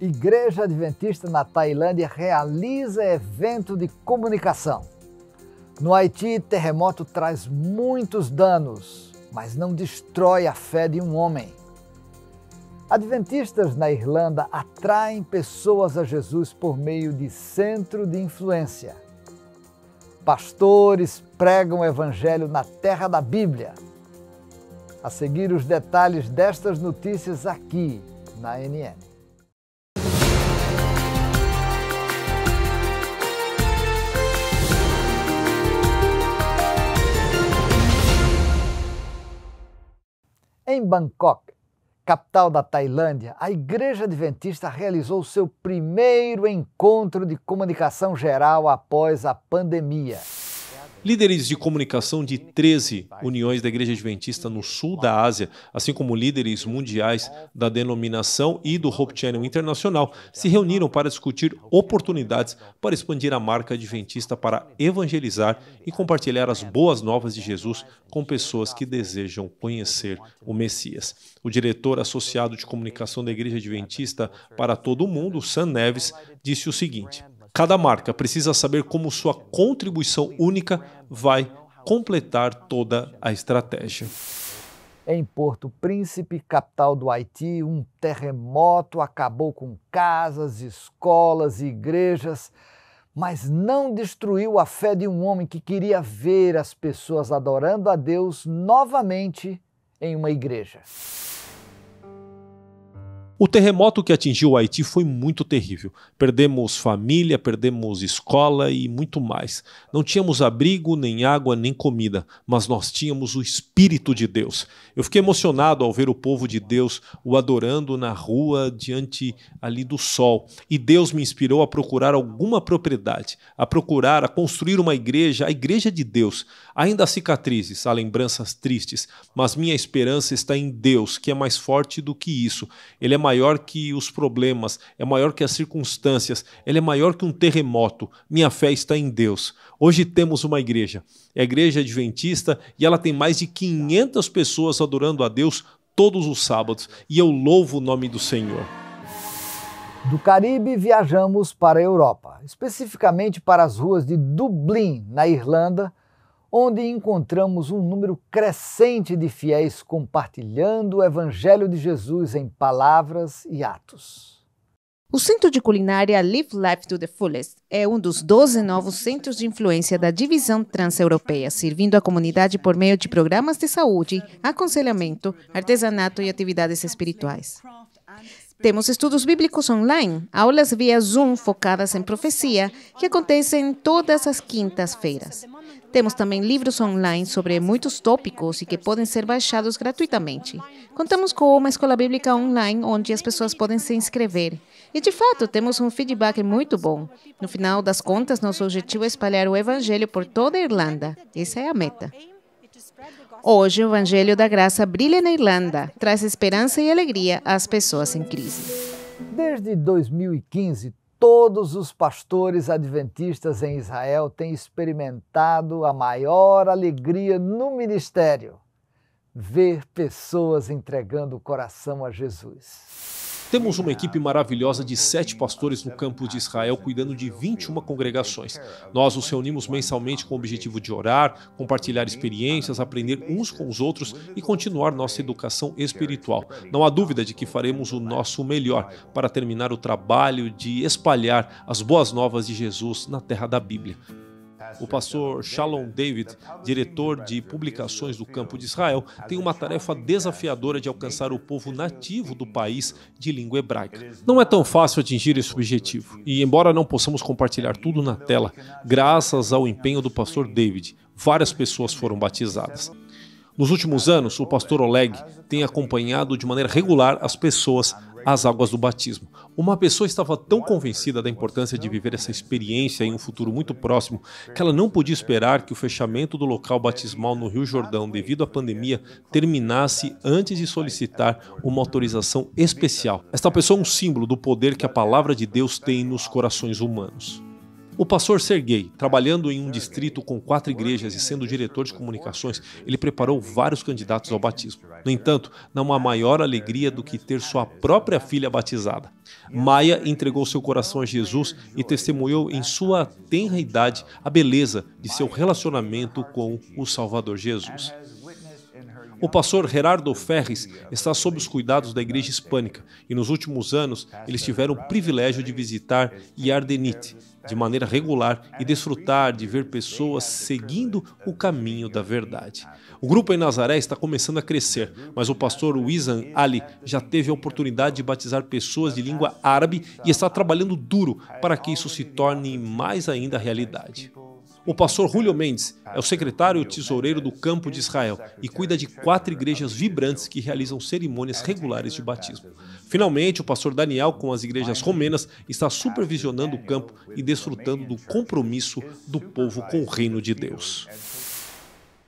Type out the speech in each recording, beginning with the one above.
Igreja Adventista na Tailândia realiza evento de comunicação. No Haiti, terremoto traz muitos danos, mas não destrói a fé de um homem. Adventistas na Irlanda atraem pessoas a Jesus por meio de centro de influência. Pastores pregam o evangelho na terra da Bíblia. A seguir os detalhes destas notícias aqui na NN. Em Bangkok, capital da Tailândia, a Igreja Adventista realizou seu primeiro encontro de comunicação geral após a pandemia. Líderes de comunicação de 13 uniões da Igreja Adventista no sul da Ásia, assim como líderes mundiais da denominação e do Hope Channel Internacional, se reuniram para discutir oportunidades para expandir a marca adventista para evangelizar e compartilhar as boas novas de Jesus com pessoas que desejam conhecer o Messias. O diretor associado de comunicação da Igreja Adventista para todo o mundo, Sam Neves, disse o seguinte: Cada marca precisa saber como sua contribuição única vai completar toda a estratégia. Em Porto Príncipe, capital do Haiti, um terremoto acabou com casas, escolas e igrejas, mas não destruiu a fé de um homem que queria ver as pessoas adorando a Deus novamente em uma igreja. O terremoto que atingiu o Haiti foi muito terrível. Perdemos família, perdemos escola e muito mais. Não tínhamos abrigo, nem água, nem comida, mas nós tínhamos o Espírito de Deus. Eu fiquei emocionado ao ver o povo de Deus o adorando na rua diante ali do sol. E Deus me inspirou a procurar alguma propriedade, a procurar, a construir uma igreja, a igreja de Deus. Ainda há cicatrizes, há lembranças tristes, mas minha esperança está em Deus, que é mais forte do que isso. Ele é maior que os problemas, é maior que as circunstâncias, ela é maior que um terremoto. Minha fé está em Deus. Hoje temos uma igreja, é a igreja adventista, e ela tem mais de 500 pessoas adorando a Deus todos os sábados, e eu louvo o nome do Senhor. Do Caribe viajamos para a Europa, especificamente para as ruas de Dublin, na Irlanda onde encontramos um número crescente de fiéis compartilhando o Evangelho de Jesus em palavras e atos. O Centro de Culinária Live Life to the Fullest é um dos 12 novos centros de influência da divisão transeuropeia, servindo à comunidade por meio de programas de saúde, aconselhamento, artesanato e atividades espirituais. Temos estudos bíblicos online, aulas via Zoom focadas em profecia, que acontecem todas as quintas-feiras. Temos também livros online sobre muitos tópicos e que podem ser baixados gratuitamente. Contamos com uma escola bíblica online onde as pessoas podem se inscrever. E, de fato, temos um feedback muito bom. No final das contas, nosso objetivo é espalhar o Evangelho por toda a Irlanda. Essa é a meta. Hoje, o Evangelho da Graça brilha na Irlanda, traz esperança e alegria às pessoas em crise. Desde 2015, todos os pastores adventistas em Israel têm experimentado a maior alegria no ministério: ver pessoas entregando o coração a Jesus. Temos uma equipe maravilhosa de sete pastores no campo de Israel cuidando de 21 congregações. Nós nos reunimos mensalmente com o objetivo de orar, compartilhar experiências, aprender uns com os outros e continuar nossa educação espiritual. Não há dúvida de que faremos o nosso melhor para terminar o trabalho de espalhar as boas novas de Jesus na terra da Bíblia o pastor Shalom David, diretor de publicações do Campo de Israel, tem uma tarefa desafiadora de alcançar o povo nativo do país de língua hebraica. Não é tão fácil atingir esse objetivo, e embora não possamos compartilhar tudo na tela, graças ao empenho do pastor David, várias pessoas foram batizadas. Nos últimos anos, o pastor Oleg tem acompanhado de maneira regular as pessoas às águas do batismo, uma pessoa estava tão convencida da importância de viver essa experiência em um futuro muito próximo que ela não podia esperar que o fechamento do local batismal no Rio Jordão devido à pandemia terminasse antes de solicitar uma autorização especial. Esta pessoa é um símbolo do poder que a palavra de Deus tem nos corações humanos. O pastor Sergei, trabalhando em um distrito com quatro igrejas e sendo diretor de comunicações, ele preparou vários candidatos ao batismo. No entanto, não há maior alegria do que ter sua própria filha batizada. Maia entregou seu coração a Jesus e testemunhou em sua tenra idade a beleza de seu relacionamento com o Salvador Jesus. O pastor Gerardo Ferres está sob os cuidados da Igreja Hispânica e nos últimos anos eles tiveram o privilégio de visitar Yardenit de maneira regular e desfrutar de ver pessoas seguindo o caminho da verdade. O grupo em Nazaré está começando a crescer, mas o pastor Wizan Ali já teve a oportunidade de batizar pessoas de língua árabe e está trabalhando duro para que isso se torne mais ainda realidade. O pastor Julio Mendes é o ah, secretário e tesoureiro do Campo de é Israel e cuida de quatro igrejas vibrantes que realizam cerimônias é regulares de batismo. Finalmente, o pastor Daniel, com as igrejas romenas, está supervisionando o campo e desfrutando do compromisso do povo com o reino de Deus.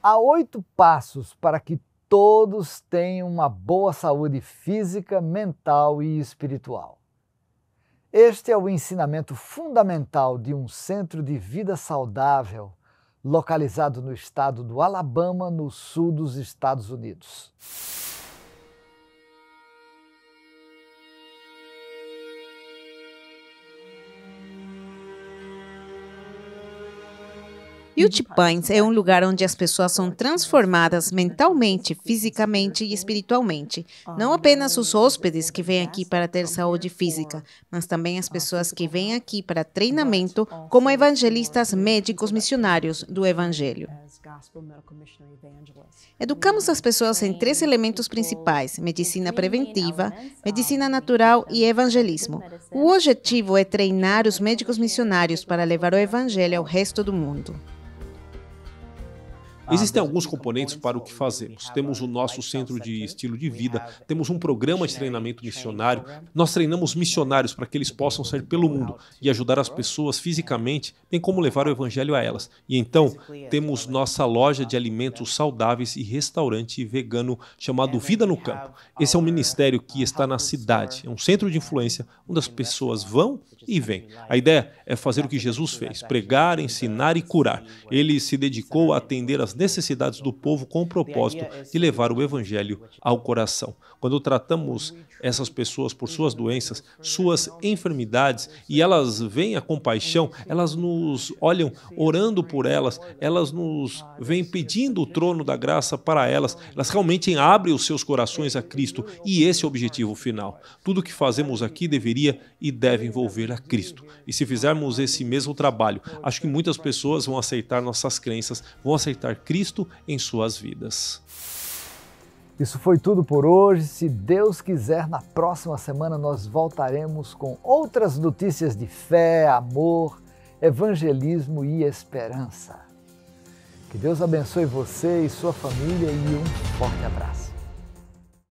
Há oito passos para que todos tenham uma boa saúde física, mental e espiritual. Este é o ensinamento fundamental de um centro de vida saudável localizado no estado do Alabama, no sul dos Estados Unidos. Beauty Pines é um lugar onde as pessoas são transformadas mentalmente, fisicamente e espiritualmente. Não apenas os hóspedes que vêm aqui para ter saúde física, mas também as pessoas que vêm aqui para treinamento como evangelistas médicos missionários do Evangelho. Educamos as pessoas em três elementos principais: medicina preventiva, medicina natural e evangelismo. O objetivo é treinar os médicos missionários para levar o Evangelho ao resto do mundo. Ah, Existem alguns então componentes para o que fazemos. Temos o nosso centro de estilo de vida, temos um programa de treinamento missionário. Nós treinamos missionários para que eles possam sair pelo mundo e ajudar as pessoas fisicamente, bem como levar o evangelho a elas. E então, temos né? nossa loja de tá, alimentos né? saudáveis e restaurante vegano chamado é Vida no Campo. Esse é um ministério que está na cidade, é um centro de influência onde as pessoas vão e vêm. A ideia é fazer o que Jesus fez: pregar, ensinar e curar. Ele se dedicou a atender as necessidades do povo com o propósito é de levar o tipo evangelho ao coração. Quando tratamos essas pessoas por suas doenças, suas né? enfermidades, e elas veem a é compaixão, elas nos olham orando por elas, elas nos vêm pedindo o trono da graça para elas, elas realmente abrem os seus corações a Cristo, e esse é o objetivo final. Tudo o que fazemos aqui deveria e deve envolver a Cristo. E se fizermos esse mesmo trabalho, acho que muitas pessoas vão aceitar nossas crenças, vão aceitar Cristo em suas vidas. Isso foi tudo por hoje. Se Deus quiser, na próxima semana nós voltaremos com outras notícias de fé, amor, evangelismo e esperança. Que Deus abençoe você e sua família e um forte abraço.